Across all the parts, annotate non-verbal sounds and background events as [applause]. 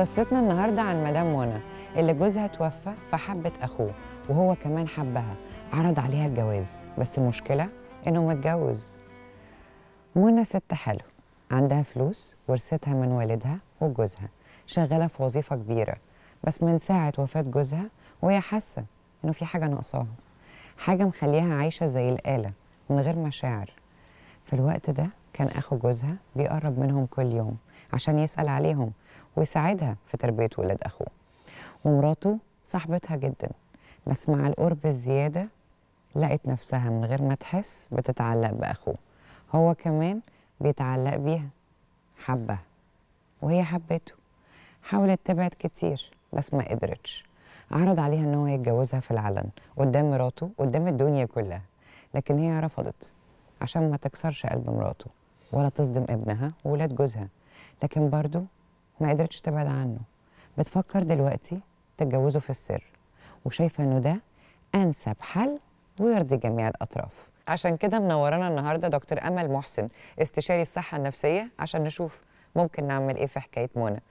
قصتنا النهارده عن مدام منى اللي جوزها توفى فحبت اخوه وهو كمان حبها عرض عليها الجواز بس المشكله انه متجوز منى ست حلو عندها فلوس ورثتها من والدها وجوزها شغاله في وظيفه كبيره بس من ساعه وفاه جوزها وهي حاسه انه في حاجه ناقصاها حاجه مخليها عايشه زي الاله من غير مشاعر في الوقت ده كان اخو جوزها بيقرب منهم كل يوم عشان يسال عليهم ويساعدها في تربية ولاد أخوه ومراته صاحبتها جدا بس مع القرب الزيادة لقت نفسها من غير ما تحس بتتعلق بأخوه هو كمان بيتعلق بيها حبها وهي حبته حاولت تبعد كتير بس ما قدرتش عرض عليها ان هو يتجوزها في العلن قدام مراته قدام الدنيا كلها لكن هي رفضت عشان ما تكسرش قلب مراته ولا تصدم ابنها وولاد جوزها لكن برضه ما قدرتش تبعد عنه بتفكر دلوقتي تتجوزه في السر وشايفه انه ده انسب حل ويرضي جميع الاطراف عشان كده منورانا النهارده دكتور امل محسن استشاري الصحه النفسيه عشان نشوف ممكن نعمل ايه في حكايه منى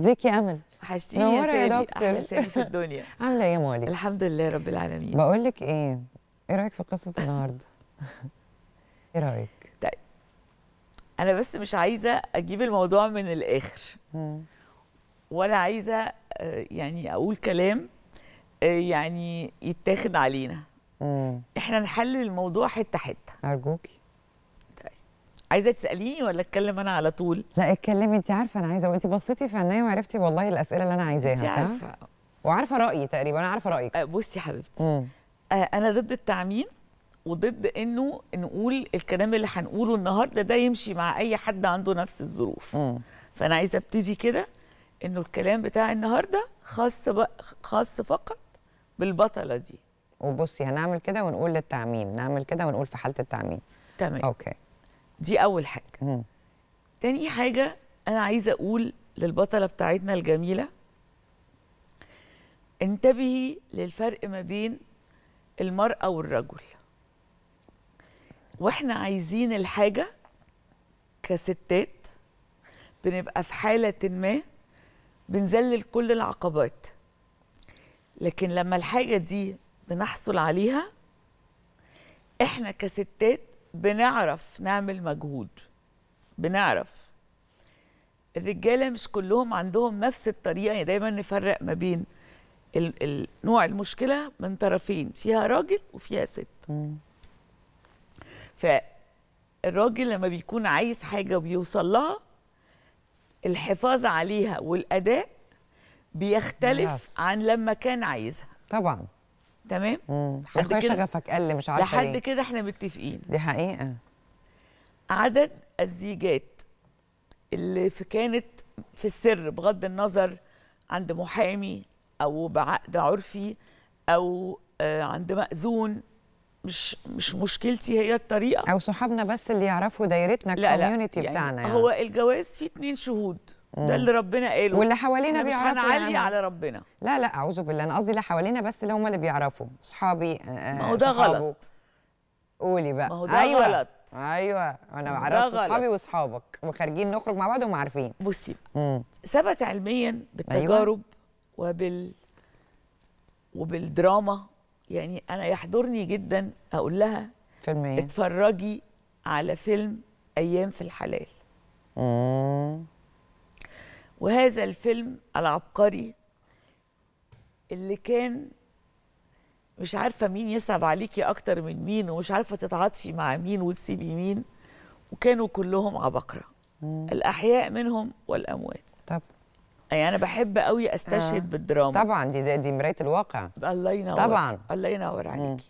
ازيك يا امل وحشتيني يا سيدي يا دكتور احلى سيدي في الدنيا [laughs] عامله ايه يا مولي الحمد لله رب العالمين بقول لك ايه ايه رايك في قصه النهارده [laughs] ايه رايك انا بس مش عايزه اجيب الموضوع من الاخر ولا عايزه آه، يعني اقول كلام آه، يعني يتاخد علينا احنا نحلل الموضوع حته حته ارجوكي عايزه تساليني ولا اتكلم انا على طول لا اتكلمي انت عارفه انا عايزه وانت بصيتي في عينيا وعرفتي والله الاسئله اللي انا عايزاها صح عارفه وعارفه رايي تقريبا انا عارفه رايك آه، بصي يا حبيبتي انا ضد التعميم وضد انه نقول الكلام اللي هنقوله النهارده ده يمشي مع اي حد عنده نفس الظروف م. فانا عايزه ابتدي كده انه الكلام بتاع النهارده خاص خاص فقط بالبطله دي وبصي هنعمل كده ونقول للتعميم نعمل كده ونقول في حاله التعميم تمام اوكي دي اول حاجه م. تاني حاجه انا عايزه اقول للبطله بتاعتنا الجميله انتبهي للفرق ما بين المرأة والرجل واحنا عايزين الحاجه كستات بنبقى في حاله ما بنذلل كل العقبات لكن لما الحاجه دي بنحصل عليها احنا كستات بنعرف نعمل مجهود بنعرف الرجاله مش كلهم عندهم نفس الطريقه يعني دايما نفرق ما بين نوع المشكله من طرفين فيها راجل وفيها ست م. فالراجل لما بيكون عايز حاجه وبيوصل لها الحفاظ عليها والاداء بيختلف ناس. عن لما كان عايزها طبعا تمام حد كده شغفك قل مش عارفه لحد ايه؟ كده احنا متفقين دي حقيقه عدد الزيجات اللي في كانت في السر بغض النظر عند محامي او بعقد عرفي او آه، عند مأذون مش مش مشكلتي هي الطريقه او صحابنا بس اللي يعرفوا دايرتنا الكوميونتي يعني بتاعنا يعني هو الجواز فيه اتنين شهود مم. ده اللي ربنا قاله واللي حوالينا بيعرفوا مش هنعلي يعني. على ربنا لا لا اعوذ بالله انا قصدي اللي حوالينا بس اللي هم اللي بيعرفوا اصحابي آه،, آه ما هو ده غلط قولي بقى ما هو ده أيوة. غلط ايوه انا عرفت اصحابي واصحابك وخارجين نخرج مع بعض وهم عارفين بصي بقى ثبت علميا بالتجارب أيوة. وبال وبالدراما يعني انا يحضرني جدا اقول لها فيلم ايه؟ اتفرجي على فيلم ايام في الحلال مم. وهذا الفيلم العبقري اللي كان مش عارفه مين يصعب عليكي اكتر من مين ومش عارفه تتعاطفي مع مين وتسيبي مين وكانوا كلهم عبقره مم. الاحياء منهم والاموات طب يعني انا بحب قوي استشهد آه. بالدراما طبعا دي دي مرايه الواقع الله ينور طبعا الله ينور عليكي